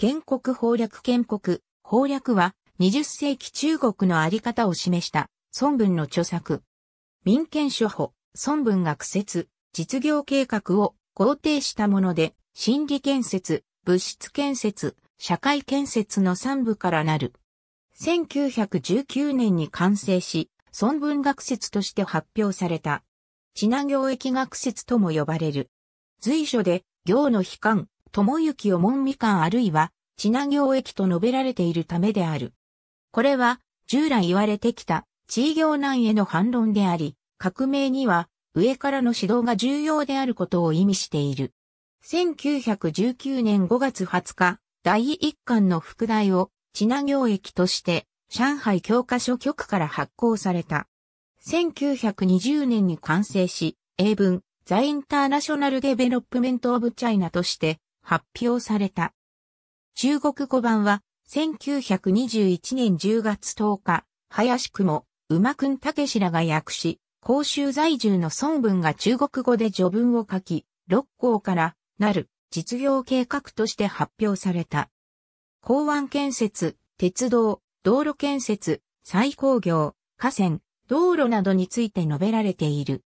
建国法略建国、法略は20世紀中国のあり方を示した孫文の著作。民権諸法、孫文学説、実業計画を肯定したもので、心理建設、物質建設、社会建設の三部からなる。1919年に完成し、孫文学説として発表された。地名行疫学説とも呼ばれる。随所で、行の悲観、友幸を門みかんあるいは、品行駅と述べられているためである。これは、従来言われてきた、地位行難への反論であり、革命には、上からの指導が重要であることを意味している。1919年5月20日、第1巻の副題を、品行駅として、上海教科書局から発行された。1920年に完成し、英文、ザ・インターナショナル・デベロップメント・オブ・チャイナとして、発表された。中国語版は、1921年10月10日、林も、馬くんたけしらが訳し、公衆在住の孫文が中国語で序文を書き、六校からなる実業計画として発表された。港湾建設、鉄道、道路建設、再工業、河川、道路などについて述べられている。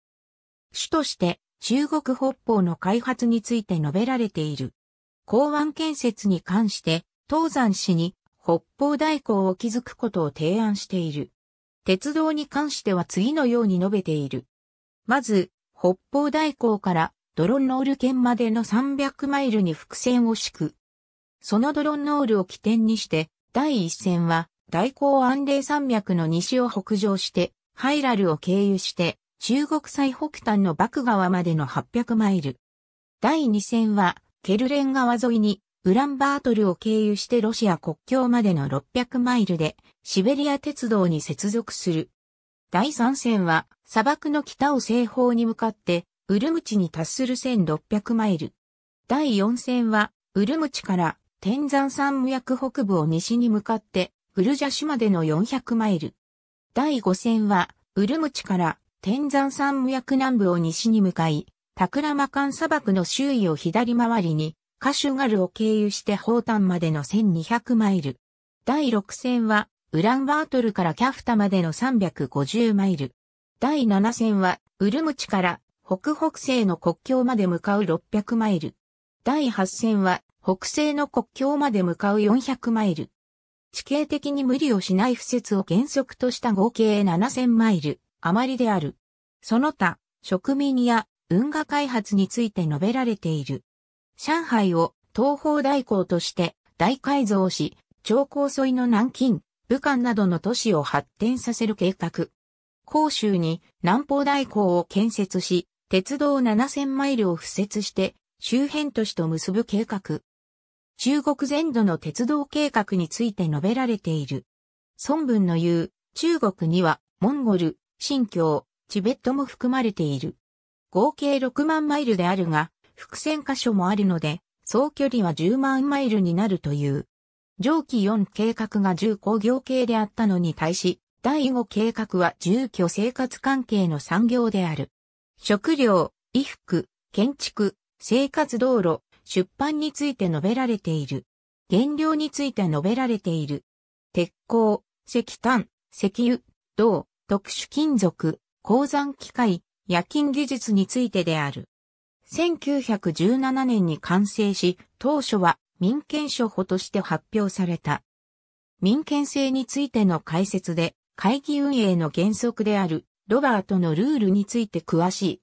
主として中国北方の開発について述べられている。港湾建設に関して、東山市に北方大港を築くことを提案している。鉄道に関しては次のように述べている。まず、北方大港からドロンノール県までの300マイルに伏線を敷く。そのドロンノールを起点にして、第一線は大港安寧山脈の西を北上して、ハイラルを経由して、中国最北端の幕川までの800マイル。第二線はケルレン川沿いに、ウランバートルを経由してロシア国境までの600マイルで、シベリア鉄道に接続する。第3線は、砂漠の北を西方に向かって、ウルムチに達する1600マイル。第4線は、ウルムチから天山山脈北部を西に向かって、ウルジャシュまでの400マイル。第5線は、ウルムチから天山山脈南部を西に向かい、タクラマカン砂漠の周囲を左回りに、カシュガルを経由してホータンまでの1200マイル。第6線は、ウランバートルからキャフタまでの350マイル。第7線は、ウルムチから北北西の国境まで向かう600マイル。第8線は、北西の国境まで向かう400マイル。地形的に無理をしない不設を原則とした合計7000マイル余りである。その他、植民や運河開発について述べられている。上海を東方大港として大改造し、長江沿いの南京、武漢などの都市を発展させる計画。広州に南方大港を建設し、鉄道7000マイルを敷設して、周辺都市と結ぶ計画。中国全土の鉄道計画について述べられている。孫文の言う、中国には、モンゴル、新疆、チベットも含まれている。合計6万マイルであるが、伏線箇所もあるので、総距離は10万マイルになるという。上記4計画が重工業系であったのに対し、第5計画は住居生活関係の産業である。食料、衣服、建築、生活道路、出版について述べられている。原料について述べられている。鉄鋼、石炭、石油、銅、特殊金属、鉱山機械、夜勤技術についてである。1917年に完成し、当初は民権処方として発表された。民権制についての解説で、会議運営の原則であるロバートのルールについて詳しい。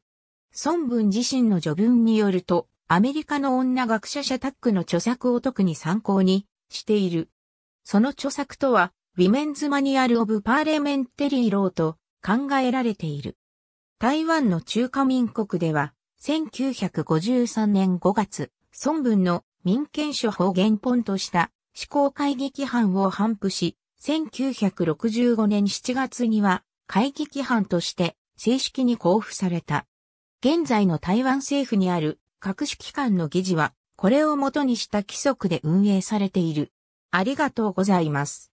孫文自身の序文によると、アメリカの女学者社タックの著作を特に参考にしている。その著作とは、ウィメンズマニュアル・オブ・パーレメンテリー・ローと考えられている。台湾の中華民国では、1953年5月、孫文の民権処方原本とした思考会議規範を反布し、1965年7月には会議規範として正式に交付された。現在の台湾政府にある各種機関の議事は、これをもとにした規則で運営されている。ありがとうございます。